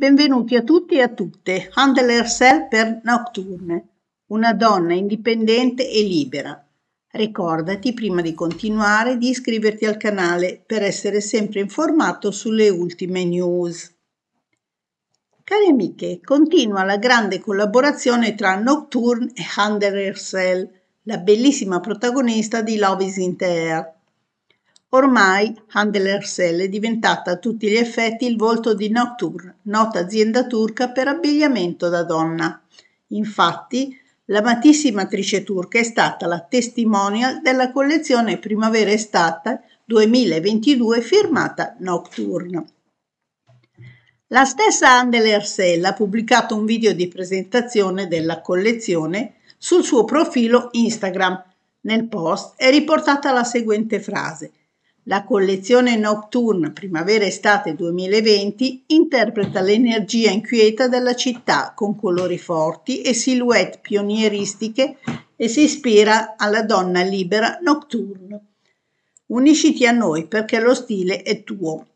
Benvenuti a tutti e a tutte. Handler Cell per Nocturne. Una donna indipendente e libera. Ricordati prima di continuare di iscriverti al canale per essere sempre informato sulle ultime news. Cari amiche, continua la grande collaborazione tra Nocturne e Handler Cell, la bellissima protagonista di Love is in the Air. Ormai Handel Handelersel è diventata a tutti gli effetti il volto di Nocturne, nota azienda turca per abbigliamento da donna. Infatti, l'amatissima attrice turca è stata la testimonial della collezione primavera-estate 2022 firmata Nocturne. La stessa Handel Ersel ha pubblicato un video di presentazione della collezione sul suo profilo Instagram. Nel post è riportata la seguente frase la collezione Nocturne Primavera-Estate 2020 interpreta l'energia inquieta della città con colori forti e silhouette pionieristiche e si ispira alla donna libera Nocturne. Unisciti a noi perché lo stile è tuo.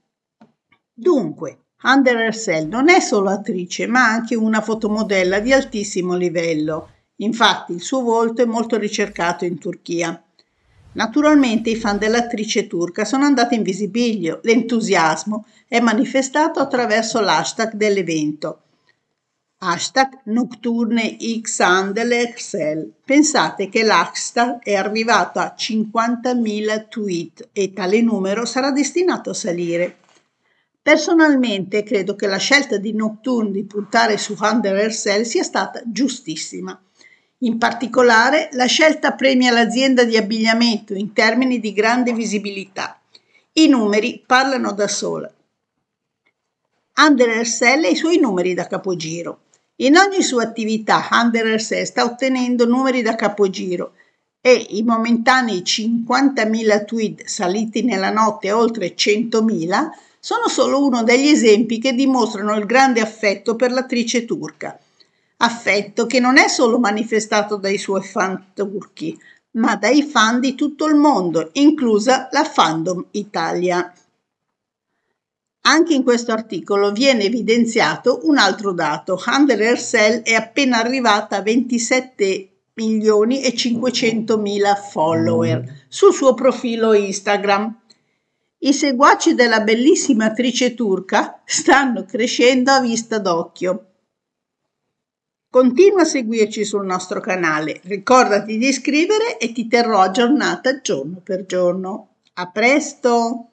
Dunque, Under Herself non è solo attrice, ma anche una fotomodella di altissimo livello. Infatti, il suo volto è molto ricercato in Turchia. Naturalmente i fan dell'attrice turca sono andati in visibilio, l'entusiasmo è manifestato attraverso l'hashtag dell'evento. Hashtag Nocturne XAndelexel. Pensate che l'hashtag è arrivato a 50.000 tweet e tale numero sarà destinato a salire. Personalmente credo che la scelta di Nocturne di puntare su Handler Cell sia stata giustissima. In particolare, la scelta premia l'azienda di abbigliamento in termini di grande visibilità. I numeri parlano da sola. Under RSL e i suoi numeri da capogiro. In ogni sua attività, Under RSL sta ottenendo numeri da capogiro e i momentanei 50.000 tweet saliti nella notte oltre 100.000 sono solo uno degli esempi che dimostrano il grande affetto per l'attrice turca affetto che non è solo manifestato dai suoi fan turchi, ma dai fan di tutto il mondo, inclusa la fandom Italia. Anche in questo articolo viene evidenziato un altro dato. Under Ersel è appena arrivata a 27 milioni e 500 mila follower sul suo profilo Instagram. I seguaci della bellissima attrice turca stanno crescendo a vista d'occhio. Continua a seguirci sul nostro canale, ricordati di iscrivere e ti terrò aggiornata giorno per giorno. A presto!